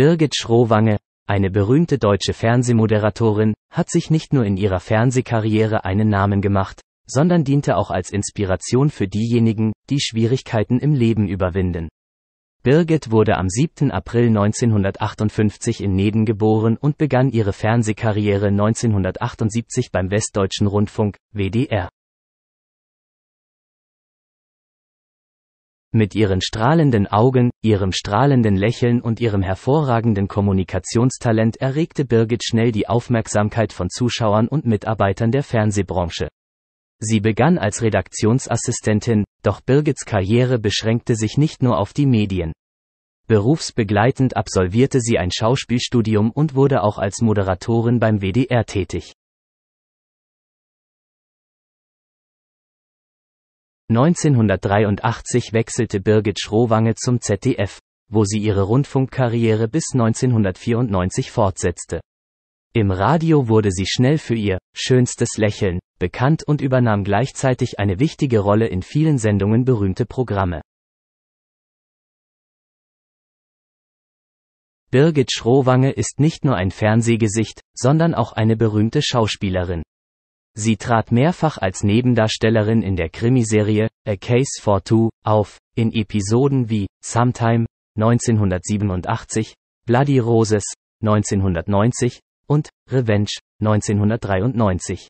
Birgit Schrowange, eine berühmte deutsche Fernsehmoderatorin, hat sich nicht nur in ihrer Fernsehkarriere einen Namen gemacht, sondern diente auch als Inspiration für diejenigen, die Schwierigkeiten im Leben überwinden. Birgit wurde am 7. April 1958 in Neden geboren und begann ihre Fernsehkarriere 1978 beim Westdeutschen Rundfunk, WDR. Mit ihren strahlenden Augen, ihrem strahlenden Lächeln und ihrem hervorragenden Kommunikationstalent erregte Birgit schnell die Aufmerksamkeit von Zuschauern und Mitarbeitern der Fernsehbranche. Sie begann als Redaktionsassistentin, doch Birgits Karriere beschränkte sich nicht nur auf die Medien. Berufsbegleitend absolvierte sie ein Schauspielstudium und wurde auch als Moderatorin beim WDR tätig. 1983 wechselte Birgit Schrowange zum ZDF, wo sie ihre Rundfunkkarriere bis 1994 fortsetzte. Im Radio wurde sie schnell für ihr schönstes Lächeln bekannt und übernahm gleichzeitig eine wichtige Rolle in vielen Sendungen berühmte Programme. Birgit Schrowange ist nicht nur ein Fernsehgesicht, sondern auch eine berühmte Schauspielerin. Sie trat mehrfach als Nebendarstellerin in der Krimiserie A Case for Two auf, in Episoden wie Sometime 1987, Bloody Roses 1990 und Revenge 1993.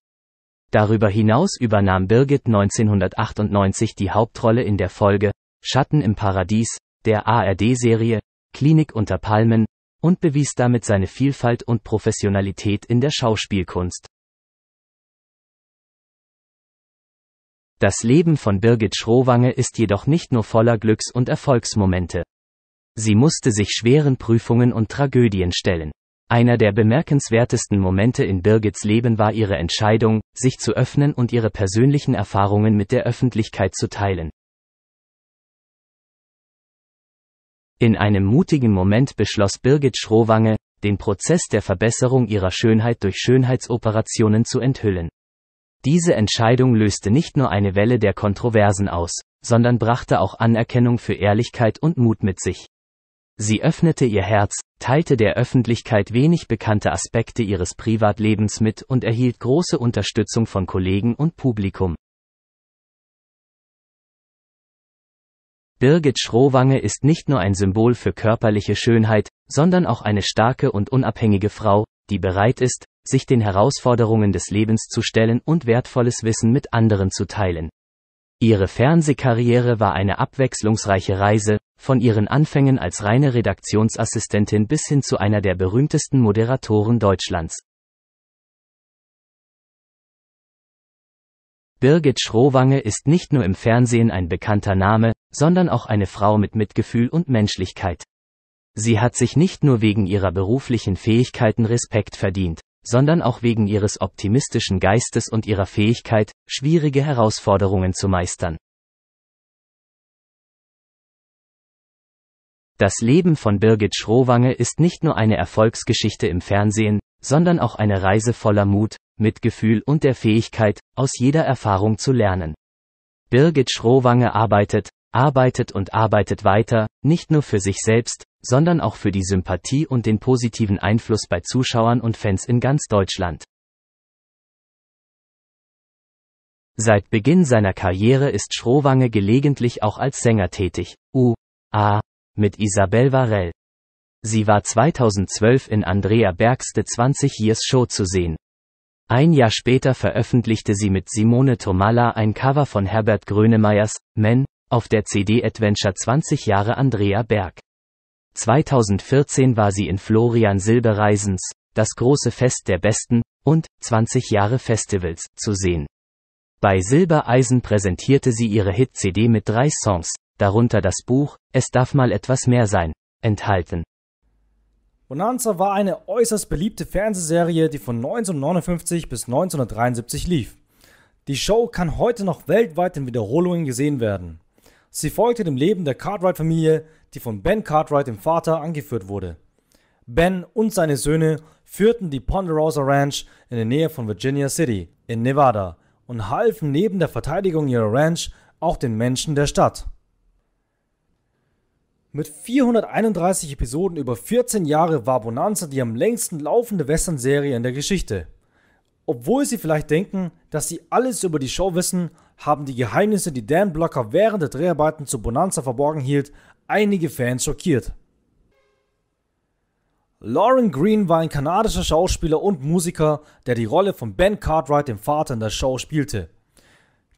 Darüber hinaus übernahm Birgit 1998 die Hauptrolle in der Folge Schatten im Paradies der ARD-Serie Klinik unter Palmen und bewies damit seine Vielfalt und Professionalität in der Schauspielkunst. Das Leben von Birgit Schrowange ist jedoch nicht nur voller Glücks- und Erfolgsmomente. Sie musste sich schweren Prüfungen und Tragödien stellen. Einer der bemerkenswertesten Momente in Birgits Leben war ihre Entscheidung, sich zu öffnen und ihre persönlichen Erfahrungen mit der Öffentlichkeit zu teilen. In einem mutigen Moment beschloss Birgit Schrowange, den Prozess der Verbesserung ihrer Schönheit durch Schönheitsoperationen zu enthüllen. Diese Entscheidung löste nicht nur eine Welle der Kontroversen aus, sondern brachte auch Anerkennung für Ehrlichkeit und Mut mit sich. Sie öffnete ihr Herz, teilte der Öffentlichkeit wenig bekannte Aspekte ihres Privatlebens mit und erhielt große Unterstützung von Kollegen und Publikum. Birgit Schrowange ist nicht nur ein Symbol für körperliche Schönheit, sondern auch eine starke und unabhängige Frau, die bereit ist, sich den Herausforderungen des Lebens zu stellen und wertvolles Wissen mit anderen zu teilen. Ihre Fernsehkarriere war eine abwechslungsreiche Reise, von ihren Anfängen als reine Redaktionsassistentin bis hin zu einer der berühmtesten Moderatoren Deutschlands. Birgit Schrowange ist nicht nur im Fernsehen ein bekannter Name, sondern auch eine Frau mit Mitgefühl und Menschlichkeit. Sie hat sich nicht nur wegen ihrer beruflichen Fähigkeiten Respekt verdient, sondern auch wegen ihres optimistischen Geistes und ihrer Fähigkeit, schwierige Herausforderungen zu meistern. Das Leben von Birgit Schrowange ist nicht nur eine Erfolgsgeschichte im Fernsehen, sondern auch eine Reise voller Mut, Mitgefühl und der Fähigkeit, aus jeder Erfahrung zu lernen. Birgit Schrowange arbeitet, arbeitet und arbeitet weiter, nicht nur für sich selbst, sondern auch für die Sympathie und den positiven Einfluss bei Zuschauern und Fans in ganz Deutschland. Seit Beginn seiner Karriere ist Schrowange gelegentlich auch als Sänger tätig, u.a. mit Isabel Varell. Sie war 2012 in Andrea Bergs The 20 Years Show zu sehen. Ein Jahr später veröffentlichte sie mit Simone Tomala ein Cover von Herbert Grönemeyers, Men, auf der CD Adventure 20 Jahre Andrea Berg. 2014 war sie in Florian Silbereisens, das große Fest der Besten, und 20 Jahre Festivals, zu sehen. Bei Silbereisen präsentierte sie ihre Hit-CD mit drei Songs, darunter das Buch Es darf mal etwas mehr sein, enthalten. Bonanza war eine äußerst beliebte Fernsehserie, die von 1959 bis 1973 lief. Die Show kann heute noch weltweit in Wiederholungen gesehen werden. Sie folgte dem Leben der Cartwright-Familie, die von Ben Cartwright, dem Vater, angeführt wurde. Ben und seine Söhne führten die Ponderosa Ranch in der Nähe von Virginia City in Nevada und halfen neben der Verteidigung ihrer Ranch auch den Menschen der Stadt. Mit 431 Episoden über 14 Jahre war Bonanza die am längsten laufende Western-Serie in der Geschichte. Obwohl Sie vielleicht denken, dass Sie alles über die Show wissen, haben die Geheimnisse, die Dan Blocker während der Dreharbeiten zu Bonanza verborgen hielt, einige Fans schockiert. Lauren Green war ein kanadischer Schauspieler und Musiker, der die Rolle von Ben Cartwright, dem Vater in der Show, spielte.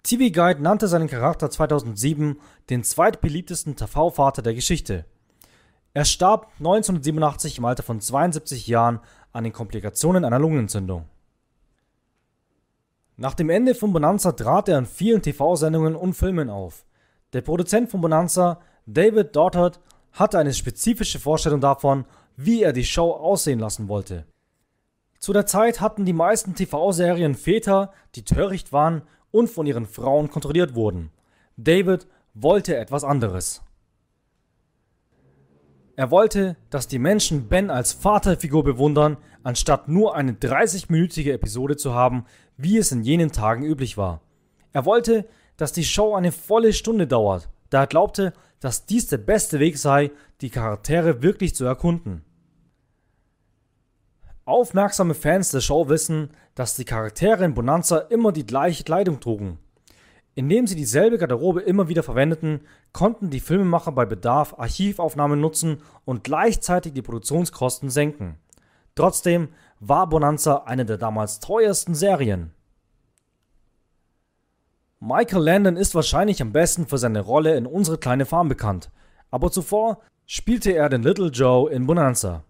TV Guide nannte seinen Charakter 2007 den zweitbeliebtesten TV-Vater der Geschichte. Er starb 1987 im Alter von 72 Jahren an den Komplikationen einer Lungenentzündung. Nach dem Ende von Bonanza trat er in vielen TV-Sendungen und Filmen auf. Der Produzent von Bonanza, David Dottert, hatte eine spezifische Vorstellung davon, wie er die Show aussehen lassen wollte. Zu der Zeit hatten die meisten TV-Serien Väter, die töricht waren und von ihren Frauen kontrolliert wurden. David wollte etwas anderes. Er wollte, dass die Menschen Ben als Vaterfigur bewundern, anstatt nur eine 30-minütige Episode zu haben, wie es in jenen Tagen üblich war. Er wollte, dass die Show eine volle Stunde dauert, da er glaubte, dass dies der beste Weg sei, die Charaktere wirklich zu erkunden. Aufmerksame Fans der Show wissen, dass die Charaktere in Bonanza immer die gleiche Kleidung trugen. Indem sie dieselbe Garderobe immer wieder verwendeten, konnten die Filmemacher bei Bedarf Archivaufnahmen nutzen und gleichzeitig die Produktionskosten senken. Trotzdem war Bonanza eine der damals teuersten Serien. Michael Landon ist wahrscheinlich am besten für seine Rolle in Unsere kleine Farm bekannt, aber zuvor spielte er den Little Joe in Bonanza.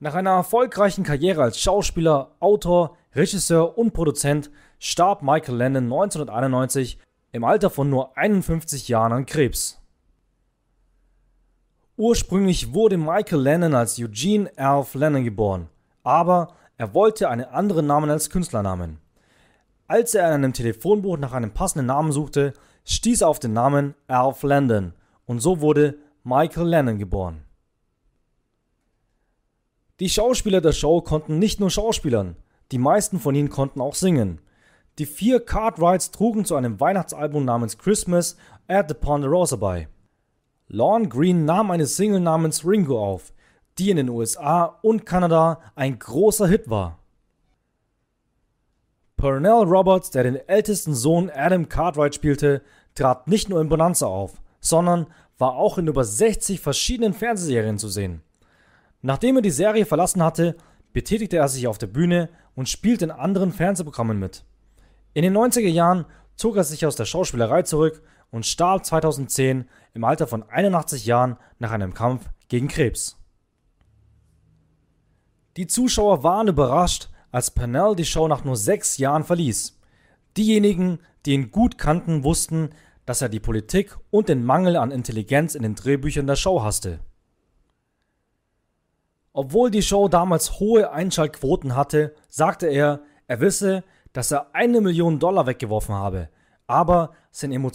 Nach einer erfolgreichen Karriere als Schauspieler, Autor, Regisseur und Produzent starb Michael Landon 1991 im Alter von nur 51 Jahren an Krebs. Ursprünglich wurde Michael Lennon als Eugene Alf Lennon geboren aber er wollte einen anderen Namen als Künstlernamen. Als er in einem Telefonbuch nach einem passenden Namen suchte, stieß er auf den Namen Alf Landon und so wurde Michael Landon geboren. Die Schauspieler der Show konnten nicht nur Schauspielern, die meisten von ihnen konnten auch singen. Die vier Cartwrights trugen zu einem Weihnachtsalbum namens Christmas at the Ponderosa bei. Lorne Green nahm eine Single namens Ringo auf, die in den USA und Kanada ein großer Hit war. Pernell Roberts, der den ältesten Sohn Adam Cartwright spielte, trat nicht nur in Bonanza auf, sondern war auch in über 60 verschiedenen Fernsehserien zu sehen. Nachdem er die Serie verlassen hatte, betätigte er sich auf der Bühne und spielte in anderen Fernsehprogrammen mit. In den 90er Jahren zog er sich aus der Schauspielerei zurück und starb 2010 im Alter von 81 Jahren nach einem Kampf gegen Krebs. Die Zuschauer waren überrascht, als Pernell die Show nach nur sechs Jahren verließ. Diejenigen, die ihn gut kannten, wussten, dass er die Politik und den Mangel an Intelligenz in den Drehbüchern der Show hasste. Obwohl die Show damals hohe Einschaltquoten hatte, sagte er, er wisse, dass er eine Million Dollar weggeworfen habe, aber sein